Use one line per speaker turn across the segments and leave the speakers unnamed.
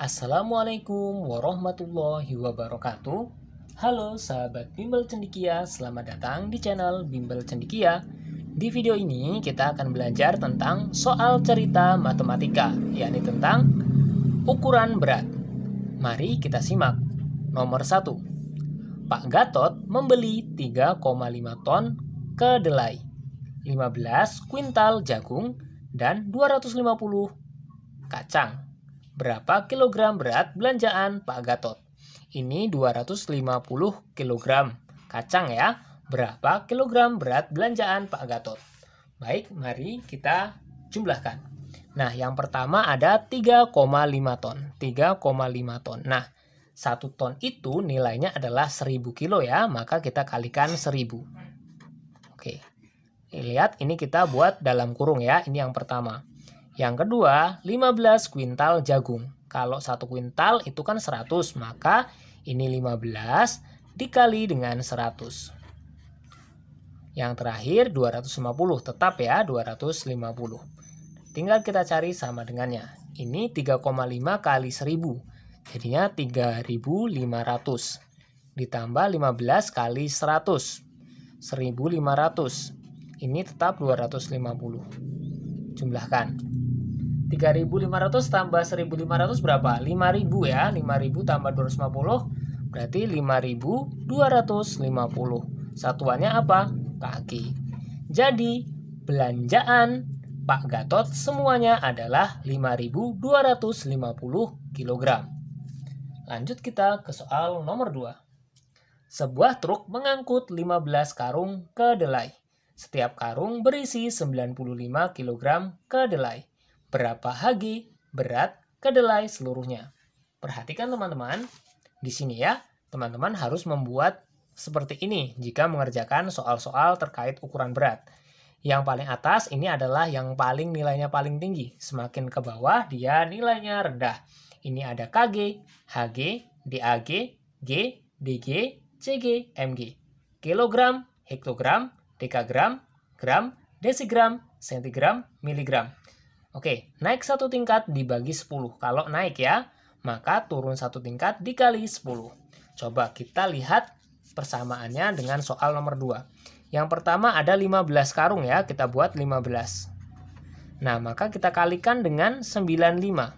Assalamualaikum warahmatullahi wabarakatuh Halo sahabat Bimbel Cendikia, selamat datang di channel Bimbel Cendikia Di video ini kita akan belajar tentang soal cerita matematika yakni tentang ukuran berat Mari kita simak Nomor 1 Pak Gatot membeli 3,5 ton kedelai 15 kuintal jagung dan 250 kacang Berapa kilogram berat belanjaan Pak Gatot? Ini 250 kilogram. Kacang ya. Berapa kilogram berat belanjaan Pak Gatot? Baik, mari kita jumlahkan. Nah, yang pertama ada 3,5 ton. 3,5 ton. Nah, 1 ton itu nilainya adalah 1000 kilo ya, maka kita kalikan 1000. Oke. Lihat, ini kita buat dalam kurung ya. Ini yang pertama. Yang kedua, 15 kuintal jagung. Kalau satu kuintal itu kan 100, maka ini 15 dikali dengan 100. Yang terakhir 250, tetap ya 250. Tinggal kita cari sama dengannya. Ini 3,5 kali 1000. Jadinya 3500. Ditambah 15 kali 100. 1500. Ini tetap 250. Jumlahkan. 3500 tambah 1500 berapa? 5000 ya. 5000 tambah 250 berarti 5250. Satuannya apa? Kaki. Jadi, belanjaan Pak Gatot semuanya adalah 5250 kg. Lanjut kita ke soal nomor 2. Sebuah truk mengangkut 15 karung kedelai. Setiap karung berisi 95 kg kedelai berapa hg berat kedelai seluruhnya. Perhatikan teman-teman, di sini ya, teman-teman harus membuat seperti ini jika mengerjakan soal-soal terkait ukuran berat. Yang paling atas ini adalah yang paling nilainya paling tinggi. Semakin ke bawah dia nilainya rendah. Ini ada KG, HG, DAG, G, DG, CG, MG. Kilogram, hektogram, dekagram, gram, desigram, sentigram, miligram. Oke, naik satu tingkat dibagi 10. Kalau naik ya, maka turun satu tingkat dikali 10. Coba kita lihat persamaannya dengan soal nomor 2. Yang pertama ada 15 karung ya, kita buat 15. Nah, maka kita kalikan dengan 95.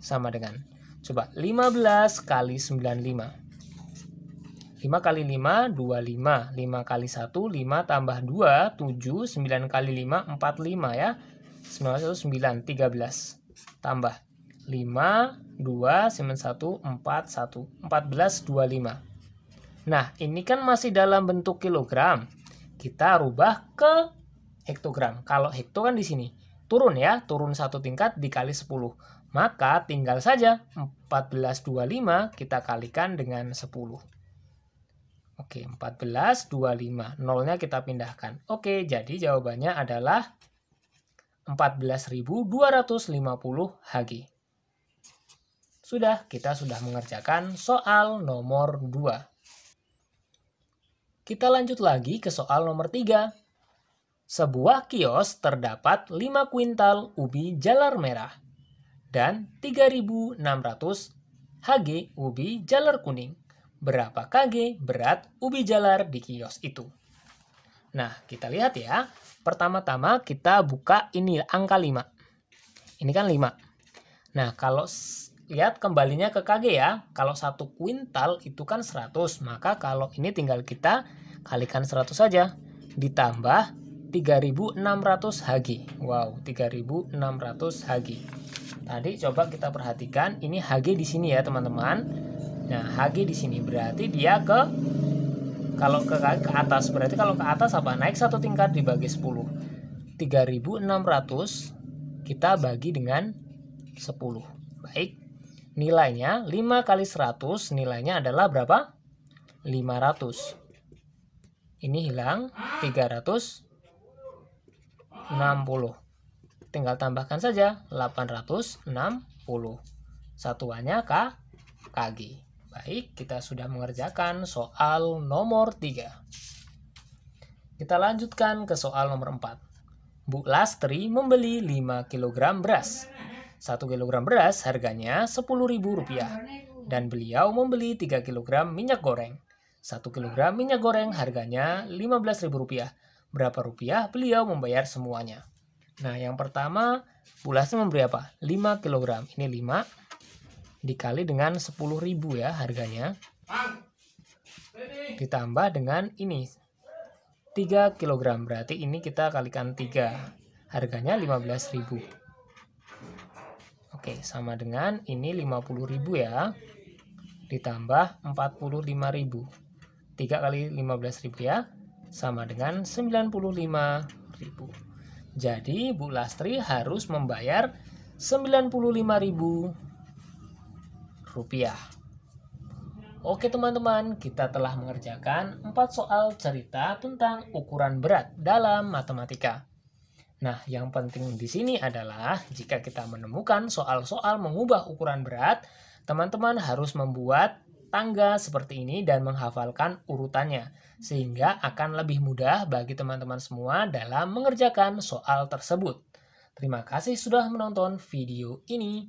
Sama dengan. Coba 15 kali 95. 5 kali 5, 25. 5 kali 1, 5 tambah 2, 7. 9 kali 5, 45 ya. 1909 13 tambah 5 2 1, 4 1 14 25 nah ini kan masih dalam bentuk kilogram kita rubah ke hektogram kalau hekto kan di sini turun ya turun satu tingkat dikali 10 maka tinggal saja 1425 kita kalikan dengan 10 Oke, 14, 25. Nolnya kita pindahkan. Oke, jadi jawabannya adalah 14.250 Hg. Sudah, kita sudah mengerjakan soal nomor 2. Kita lanjut lagi ke soal nomor 3. Sebuah kios terdapat 5 kuintal ubi jalar merah dan 3.600 Hg ubi jalar kuning. Berapa kg berat ubi jalar di kios itu? Nah, kita lihat ya. Pertama-tama kita buka ini angka 5. Ini kan 5. Nah, kalau lihat kembalinya ke KG ya. Kalau satu kuintal itu kan 100. Maka kalau ini tinggal kita kalikan 100 saja. Ditambah 3600 Hg. Wow, 3600 Hg. Tadi coba kita perhatikan ini Hg di sini ya, teman-teman. Nah, Hg di sini berarti dia ke kalau ke ke atas berarti kalau ke atas apa naik satu tingkat dibagi 10 3600 kita bagi dengan 10 baik nilainya 5 kali 100 nilainya adalah berapa 500 ini hilang 360 tinggal tambahkan saja 860 satuannya K KG Baik, kita sudah mengerjakan soal nomor 3. Kita lanjutkan ke soal nomor 4. Bu Lastri membeli 5 kg beras. 1 kg beras harganya Rp10.000 dan beliau membeli 3 kg minyak goreng. 1 kg minyak goreng harganya Rp15.000. Berapa rupiah beliau membayar semuanya? Nah, yang pertama, Bu Lastri memberi apa? 5 kg. Ini 5 dikali dengan 10.000 ya harganya ditambah dengan ini 3 kg berarti ini kita kalikan 3 harganya 15.000 Oke sama dengan ini 50.000 ya ditambah 45.000 3 kali 15.000 ya sama dengan 95.000 jadi Bu Lastri harus membayar 95.000 rupiah. Oke teman-teman, kita telah mengerjakan 4 soal cerita tentang ukuran berat dalam matematika. Nah, yang penting di sini adalah jika kita menemukan soal-soal mengubah ukuran berat, teman-teman harus membuat tangga seperti ini dan menghafalkan urutannya, sehingga akan lebih mudah bagi teman-teman semua dalam mengerjakan soal tersebut. Terima kasih sudah menonton video ini.